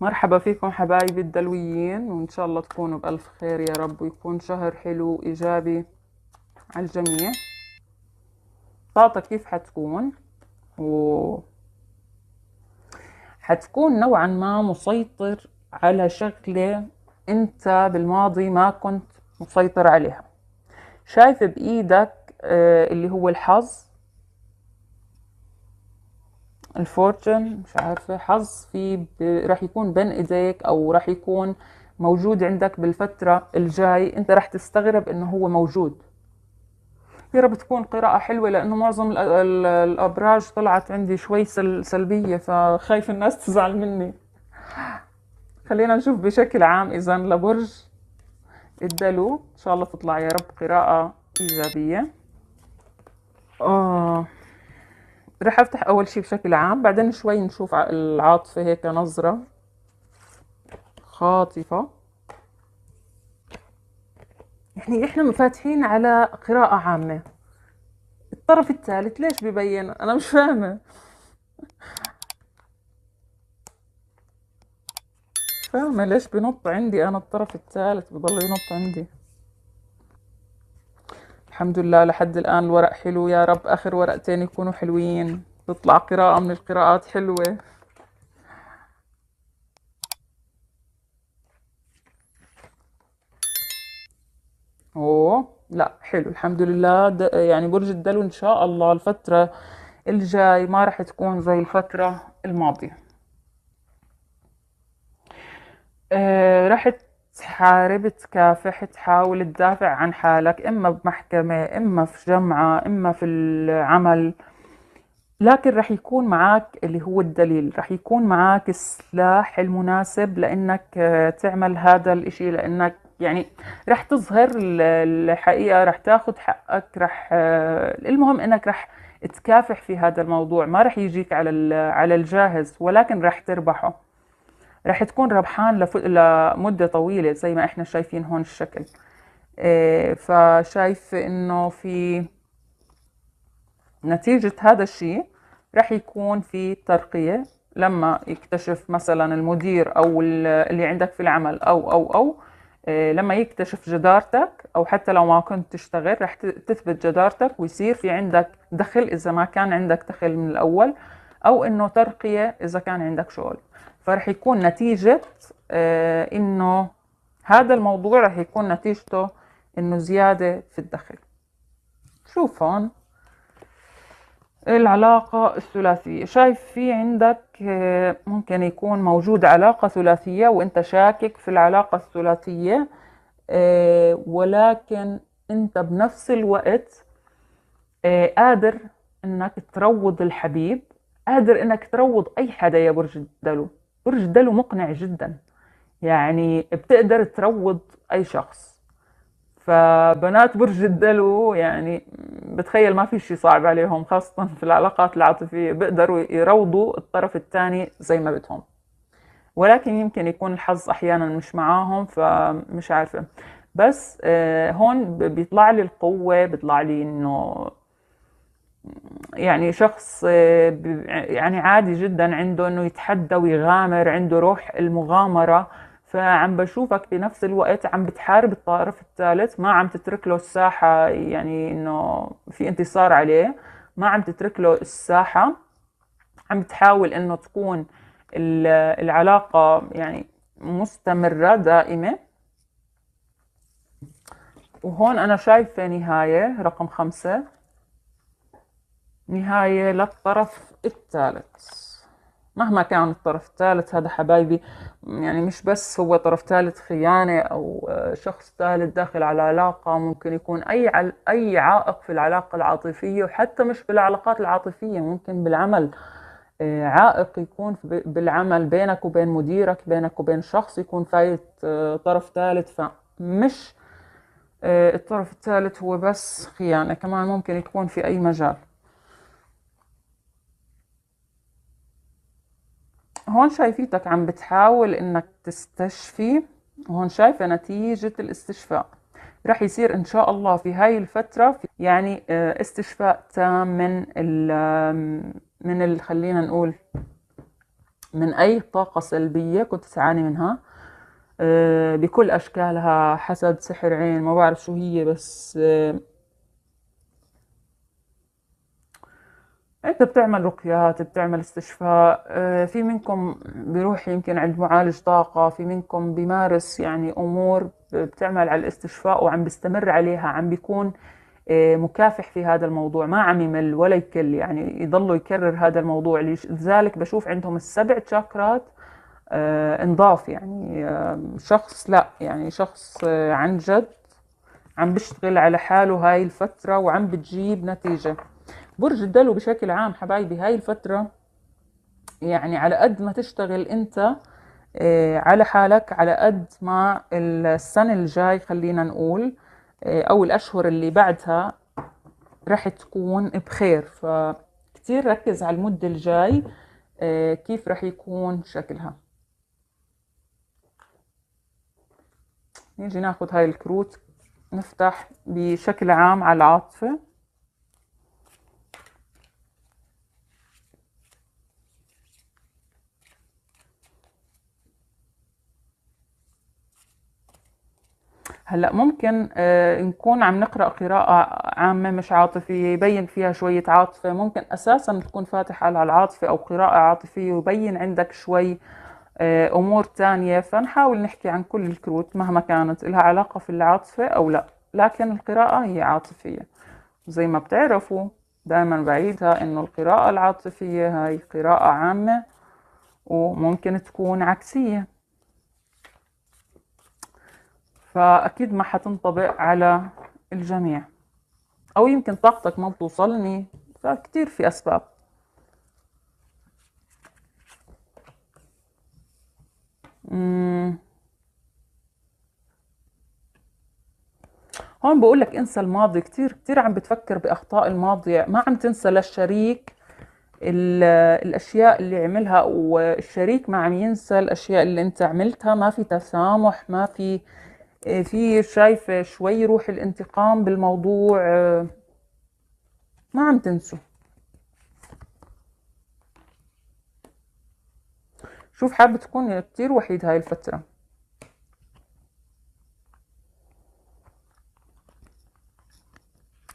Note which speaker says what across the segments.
Speaker 1: مرحبا فيكم حبايبي الدلويين وإن شاء الله تكونوا بألف خير يا رب ويكون شهر حلو وإيجابي على الجميع طاقة كيف حتكون و حتكون نوعا ما مسيطر على شغلة أنت بالماضي ما كنت مسيطر عليها شايف بإيدك آه، اللي هو الحظ الفورتشن مش عارفة حظ في ب... راح يكون بين ايديك او راح يكون موجود عندك بالفترة الجاي انت راح تستغرب انه هو موجود يا رب تكون قراءة حلوة لأنه معظم الأبراج طلعت عندي شوي سل... سلبية فخايف الناس تزعل مني خلينا نشوف بشكل عام إذا لبرج الدلو إن شاء الله تطلع يا رب قراءة إيجابية آه رح افتح اول شي بشكل عام بعدين شوي نشوف العاطفة هيك نظرة خاطفة يعني احنا مفاتحين على قراءة عامة الطرف الثالث ليش ببين انا مش فاهمة مش فاهمة ليش بنط عندي انا الطرف الثالث بضل ينط عندي الحمد لله لحد الآن الورق حلو يا رب آخر ورقتين يكونوا حلوين تطلع قراءة من القراءات حلوة اوه لا حلو الحمد لله يعني برج الدلو ان شاء الله الفترة الجاي ما رح تكون زي الفترة الماضية آه رح تحارب تكافح تحاول تدافع عن حالك إما بمحكمة إما في جمعة إما في العمل لكن رح يكون معك اللي هو الدليل رح يكون معك السلاح المناسب لأنك آه، تعمل هذا الإشي لأنك يعني رح تظهر الحقيقة رح تاخد حقك رح آه، المهم أنك رح تكافح في هذا الموضوع ما رح يجيك على على الجاهز ولكن رح تربحه رح تكون ربحان لف... لمدة طويلة زي ما احنا شايفين هون الشكل إيه، فشايف انه في نتيجة هذا الشيء رح يكون في ترقية لما يكتشف مثلا المدير او اللي عندك في العمل او او او إيه، لما يكتشف جدارتك او حتى لو ما كنت تشتغل رح تثبت جدارتك ويصير في عندك دخل اذا ما كان عندك دخل من الاول او انه ترقية اذا كان عندك شغل فرح يكون نتيجة آه، إنه هذا الموضوع رح يكون نتيجته إنه زيادة في الدخل شوف هون العلاقة الثلاثية شايف في عندك آه، ممكن يكون موجود علاقة ثلاثية وانت شاكك في العلاقة الثلاثية آه، ولكن انت بنفس الوقت قادر انك تروض الحبيب قادر انك تروض اي حدا يا برج الدلو برج دلو مقنع جدا يعني بتقدر تروض اي شخص فبنات برج الدلو يعني بتخيل ما في شيء صعب عليهم خاصة في العلاقات العاطفية بيقدروا يروضوا الطرف الثاني زي ما بدهم ولكن يمكن يكون الحظ أحيانا مش معاهم فمش عارفة بس آه، هون بيطلع لي القوة بيطلع لي إنه يعني شخص آه، يعني عادي جدا عنده انه يتحدى ويغامر عنده روح المغامره فعم بشوفك بنفس الوقت عم بتحارب الطرف الثالث ما عم تترك له الساحه يعني انه في انتصار عليه ما عم تترك له الساحه عم تحاول انه تكون العلاقه يعني مستمره دائمه وهون انا شايفه نهايه رقم خمسة نهاية للطرف الثالث مهما كان الطرف الثالث هذا حبايبي يعني مش بس هو طرف ثالث خيانة أو آه، شخص ثالث داخل على علاقة ممكن يكون أي عل... أي عائق في العلاقة العاطفية وحتى مش بالعلاقات العاطفية ممكن بالعمل آه، عائق يكون بالعمل بينك وبين مديرك بينك وبين شخص يكون فايت آه، طرف ثالث فمش الطرف الثالث هو بس خيانة كمان ممكن يكون في أي مجال هون شايفيتك عم بتحاول انك تستشفي وهون شايفة نتيجة الاستشفاء رح يصير ان شاء الله في هاي الفترة يعني آه، استشفاء تام من ال من ال خلينا نقول من اي طاقة سلبية كنت تعاني منها آه، بكل اشكالها حسد سحر عين ما بعرف شو هي بس آه، انت بتعمل رقيات بتعمل استشفاء آه، في منكم بيروح يمكن عند معالج طاقة في منكم بيمارس يعني امور بتعمل على الاستشفاء وعم بيستمر عليها عم بيكون آه، مكافح في هذا الموضوع ما عم يمل ولا يكل يعني يضلوا يكرر هذا الموضوع لذلك بشوف عندهم السبع شاكرات آه، انضاف يعني شخص لا يعني شخص عن جد عم بيشتغل على حاله هاي الفترة وعم بتجيب نتيجة برج الدلو بشكل عام حبايبي هاي الفترة يعني على قد ما تشتغل انت آه، على حالك على قد ما السنة الجاي خلينا نقول آه، او الاشهر اللي بعدها رح تكون بخير فكتير ركز على المدة الجاي آه، كيف رح يكون شكلها نيجي ناخد هاي الكروت نفتح بشكل عام على العاطفة هلا ممكن آه، نكون عم نقرا قراءه عامه مش عاطفيه يبين فيها شويه عاطفه ممكن اساسا تكون فاتح على العاطفه او قراءه عاطفيه ويبين عندك شوي آه، امور تانية فنحاول نحكي عن كل الكروت مهما كانت لها علاقه في العاطفه او لا لكن القراءه هي عاطفيه زي ما بتعرفوا دائما بعيدها انه القراءه العاطفيه هاي قراءه عامه وممكن تكون عكسيه فأكيد ما حتنطبق على الجميع أو يمكن طاقتك ما بتوصلني فكتير في أسباب هون بقول لك انسى الماضي كتير كتير عم بتفكر بأخطاء الماضي ما عم تنسى للشريك الأشياء اللي عملها والشريك ما عم ينسى الأشياء اللي أنت عملتها ما في تسامح ما في آه، في شايفه شوي روح الانتقام بالموضوع آه، ما عم تنسوا شوف حابة تكون كتير وحيد هاي الفترة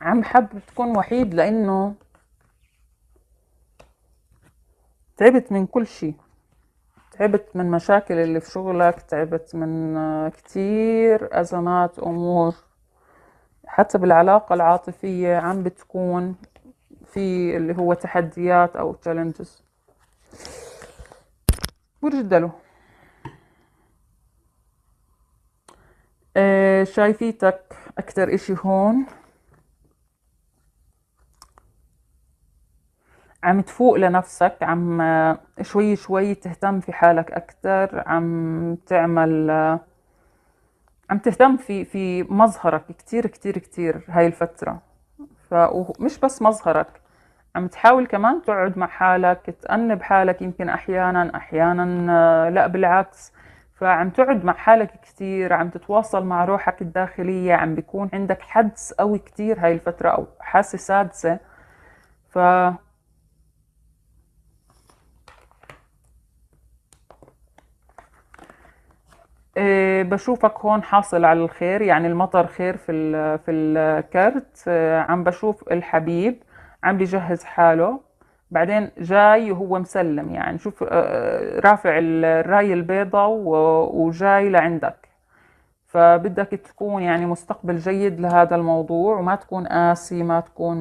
Speaker 1: عم حابة تكون وحيد لأنه تعبت من كل شيء تعبت من مشاكل اللي في شغلك تعبت من آه، كتير أزمات أمور حتى بالعلاقة العاطفية عم بتكون في اللي هو تحديات أو تشالنجز برج الدلو شايفيتك أكتر إشي هون عم تفوق لنفسك عم شوي شوي تهتم في حالك أكثر عم تعمل عم تهتم في في مظهرك كتير كتير كتير هاي الفترة فمش بس مظهرك عم تحاول كمان تقعد مع حالك تأنب حالك يمكن أحيانا أحيانا لا بالعكس فعم تقعد مع حالك كتير عم تتواصل مع روحك الداخلية عم بيكون عندك حدس قوي كتير هاي الفترة أو حاسة سادسة ف آه، بشوفك هون حاصل على الخير يعني المطر خير في في الكرت آه، عم بشوف الحبيب عم بيجهز حاله بعدين جاي وهو مسلم يعني شوف آه، رافع الراية البيضة وجاي لعندك فبدك تكون يعني مستقبل جيد لهذا الموضوع وما تكون قاسي ما تكون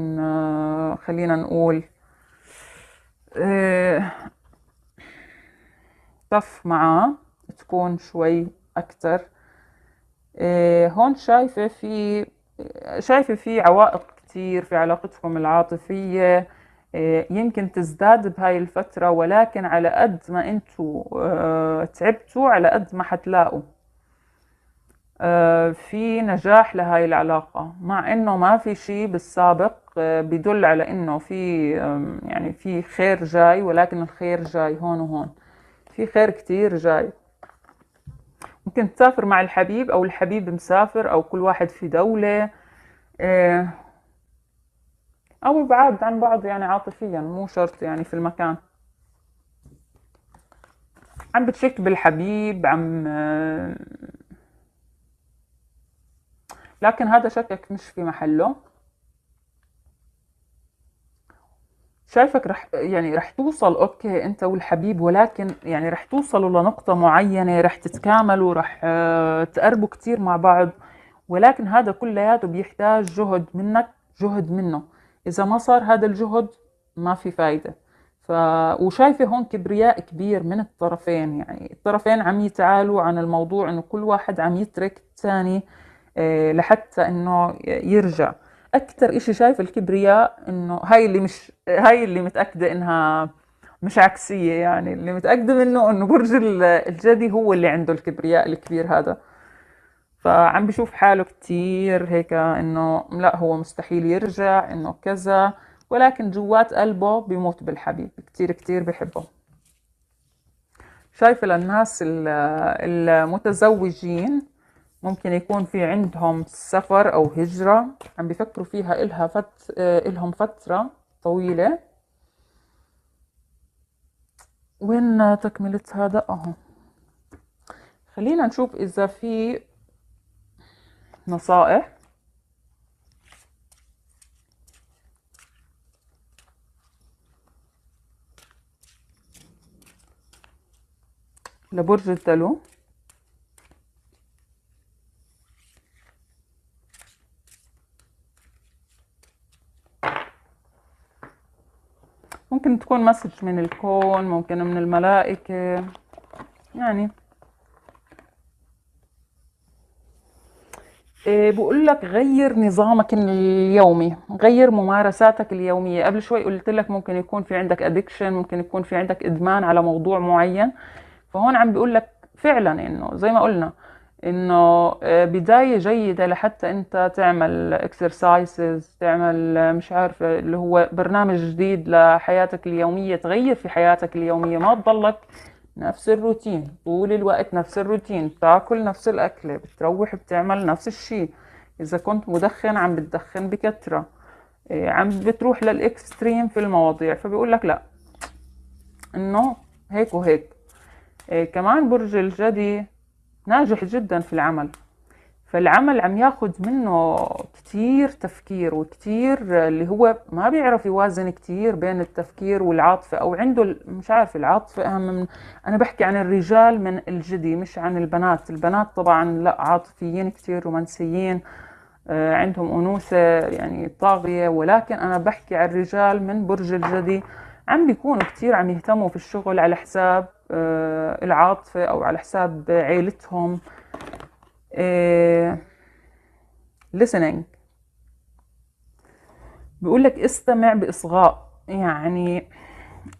Speaker 1: خلينا نقول تف معاه تكون شوي أكثر إيه، هون شايفه في شايفه في عوائق كتير في علاقتهم العاطفيه إيه، يمكن تزداد بهاي الفترة ولكن على قد ما انتوا آه، تعبتوا على قد ما حتلاقوا آه، في نجاح لهاي العلاقة مع انه ما في شيء بالسابق آه، بدل على انه في يعني في خير جاي ولكن الخير جاي هون وهون في خير كتير جاي ممكن تسافر مع الحبيب أو الحبيب مسافر أو كل واحد في دولة آه، أو بعاد عن بعض يعني عاطفيا مو شرط يعني في المكان عم بتشك بالحبيب عم آه، لكن هذا شكك مش في محله شايفك رح يعني رح توصل اوكي انت والحبيب ولكن يعني رح توصلوا لنقطه معينه رح تتكاملوا رح آه، تقربوا كتير مع بعض ولكن هذا كلياته بيحتاج جهد منك جهد منه اذا ما صار هذا الجهد ما في فايده ف... وشايفه هون كبرياء كبير من الطرفين يعني الطرفين عم يتعالوا عن الموضوع انه كل واحد عم يترك الثاني آه، لحتى انه يرجع اكثر إشي شايف الكبرياء انه هاي اللي مش هاي اللي متاكده انها مش عكسيه يعني اللي متاكده منه انه برج الجدي هو اللي عنده الكبرياء الكبير هذا فعم بشوف حاله كتير هيك انه لا هو مستحيل يرجع انه كذا ولكن جوات قلبه بيموت بالحبيب كتير كتير بحبه شايفة للناس المتزوجين ممكن يكون في عندهم سفر أو هجرة عم بيفكروا فيها إلها فت... إلهم فترة طويلة وين تكملة هذا أهو خلينا نشوف إذا في نصائح لبرج الدلو ممكن تكون مسج من الكون ممكن من الملائكة يعني إيه، بقول لك غير نظامك اليومي غير ممارساتك اليومية قبل شوي قلت لك ممكن يكون في عندك ادكشن ممكن يكون في عندك ادمان على موضوع معين فهون عم بقول لك فعلا انه زي ما قلنا انه آه، بداية جيدة لحتى انت تعمل اكسرسايزز تعمل آه، مش عارفة آه، اللي هو برنامج جديد لحياتك اليومية تغير في حياتك اليومية ما تضلك نفس الروتين طول الوقت نفس الروتين بتاكل نفس الأكلة بتروح بتعمل نفس الشيء إذا كنت مدخن عم بتدخن بكثرة عم بتروح للإكستريم في المواضيع فبيقول لك لا إنه هيك وهيك كمان برج الجدي ناجح جدا في العمل فالعمل عم ياخد منه كتير تفكير وكتير اللي هو ما بيعرف يوازن كتير بين التفكير والعاطفة أو عنده مش عارف العاطفة أهم من أنا بحكي عن الرجال من الجدي مش عن البنات البنات طبعا لا عاطفيين كتير رومانسيين آه، عندهم أنوثة يعني طاغية ولكن أنا بحكي عن الرجال من برج الجدي عم بيكونوا كتير عم يهتموا في الشغل على حساب آه، العاطفة أو على حساب عيلتهم آه، listening بيقول لك استمع بإصغاء يعني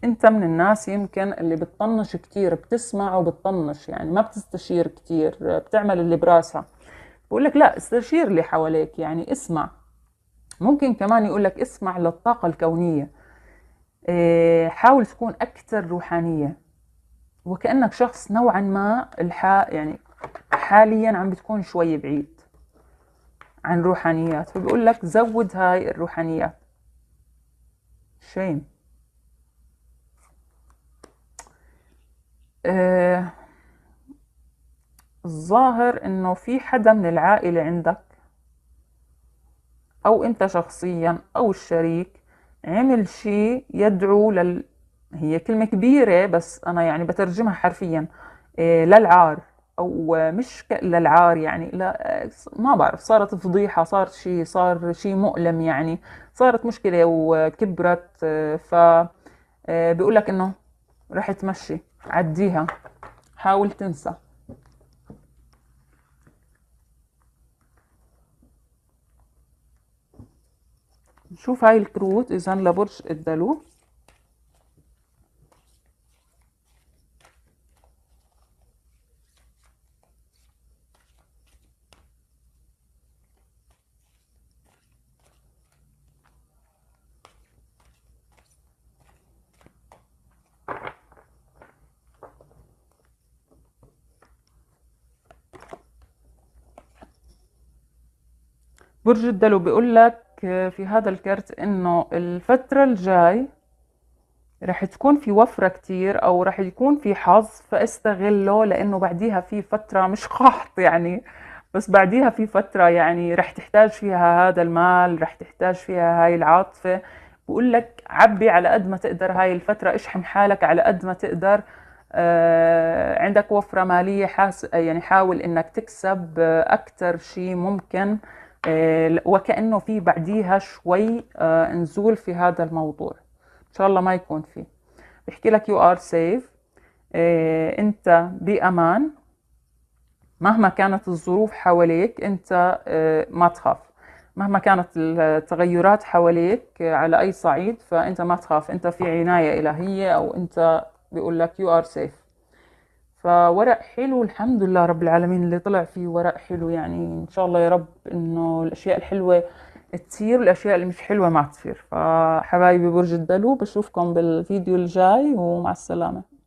Speaker 1: انت من الناس يمكن اللي بتطنش كتير بتسمع وبتطنش يعني ما بتستشير كتير بتعمل اللي براسها بقول لك لا استشير اللي حواليك يعني اسمع ممكن كمان يقول لك اسمع للطاقة الكونية آه، حاول تكون أكثر روحانية وكأنك شخص نوعا ما الحا يعني حاليا عم بتكون شوي بعيد عن روحانيات فبقول لك زود هاي الروحانيات شيم آه الظاهر انه في حدا من العائلة عندك او انت شخصيا او الشريك عمل شيء يدعو لل هي كلمة كبيرة بس أنا يعني بترجمها حرفيا إيه، للعار أو مش للعار يعني لا ما بعرف صارت فضيحة صار شيء صار شيء مؤلم يعني صارت مشكلة وكبرت ف إيه، بيقول لك إنه رح تمشي عديها حاول تنسى نشوف هاي الكروت إذا لبرج الدلو برج الدلو بيقول لك آه، في هذا الكرت انه الفترة الجاي رح تكون في وفرة كتير او رح يكون في حظ فاستغله لانه بعديها في فترة مش قحط يعني بس بعديها في فترة يعني رح تحتاج فيها هذا المال رح تحتاج فيها هاي العاطفة بقول لك عبي على قد ما تقدر هاي الفترة اشحن حالك على قد ما تقدر آه عندك وفرة مالية حاس يعني حاول انك تكسب آه، اكتر شي ممكن آه آه، وكأنه في بعديها شوي آه، نزول في هذا الموضوع إن شاء الله ما يكون فيه بحكي لك يو ار سيف أنت بأمان مهما كانت الظروف حواليك أنت آه، ما تخاف مهما كانت التغيرات حواليك على أي صعيد فأنت ما تخاف أنت في عناية إلهية أو أنت بيقول لك يو ار سيف فورق حلو الحمد لله رب العالمين اللي طلع فيه ورق حلو يعني ان شاء الله يا رب انه الاشياء الحلوه تصير والاشياء اللي مش حلوه ما تصير فحبايبي برج الدلو بشوفكم بالفيديو الجاي ومع السلامه